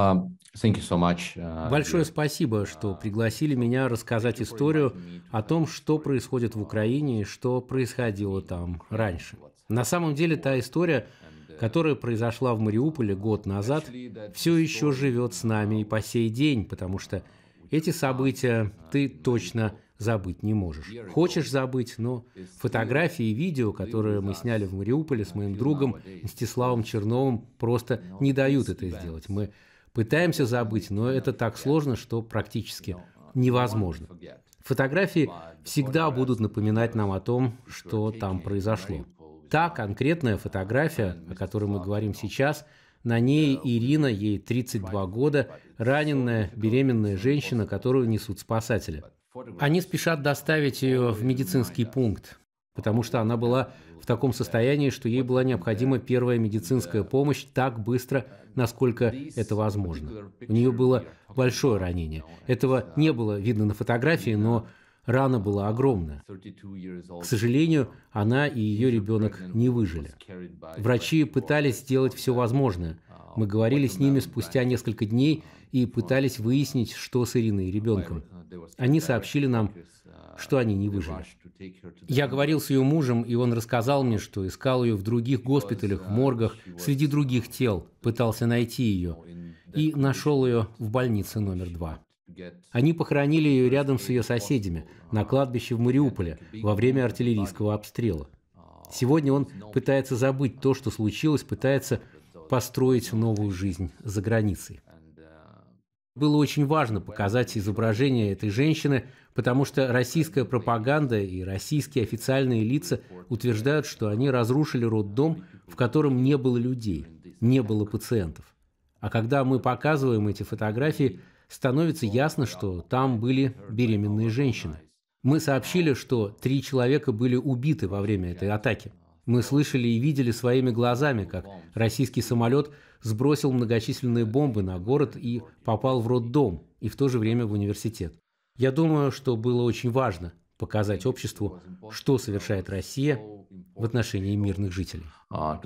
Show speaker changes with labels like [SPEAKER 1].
[SPEAKER 1] А, а, Большое спасибо, что а, пригласили меня рассказать историю о том, что происходит в Украине и что происходило там раньше. На самом деле та история, uh, которая произошла в Мариуполе год назад, все еще живет с нами и по сей день, потому что эти события uh, ты точно забыть не можешь. Хочешь забыть, но фотографии и видео, которые мы сняли в Мариуполе с моим другом Мстиславом Черновым, просто не дают это сделать. Мы Пытаемся забыть, но это так сложно, что практически невозможно. Фотографии всегда будут напоминать нам о том, что там произошло. Та конкретная фотография, о которой мы говорим сейчас, на ней Ирина, ей 32 года, раненная, беременная женщина, которую несут спасатели. Они спешат доставить ее в медицинский пункт потому что она была в таком состоянии, что ей была необходима первая медицинская помощь так быстро, насколько это возможно. У нее было большое ранение. Этого не было видно на фотографии, но рана была огромная. К сожалению, она и ее ребенок не выжили. Врачи пытались сделать все возможное – мы говорили с ними спустя несколько дней и пытались выяснить, что с Ириной и ребенком. Они сообщили нам, что они не выжили. Я говорил с ее мужем, и он рассказал мне, что искал ее в других госпиталях, в моргах, среди других тел, пытался найти ее, и нашел ее в больнице номер два. Они похоронили ее рядом с ее соседями, на кладбище в Мариуполе, во время артиллерийского обстрела. Сегодня он пытается забыть то, что случилось, пытается построить новую жизнь за границей. Было очень важно показать изображение этой женщины, потому что российская пропаганда и российские официальные лица утверждают, что они разрушили роддом, в котором не было людей, не было пациентов. А когда мы показываем эти фотографии, становится ясно, что там были беременные женщины. Мы сообщили, что три человека были убиты во время этой атаки. Мы слышали и видели своими глазами, как российский самолет сбросил многочисленные бомбы на город и попал в роддом, и в то же время в университет. Я думаю, что было очень важно показать обществу, что совершает Россия в отношении мирных жителей. А,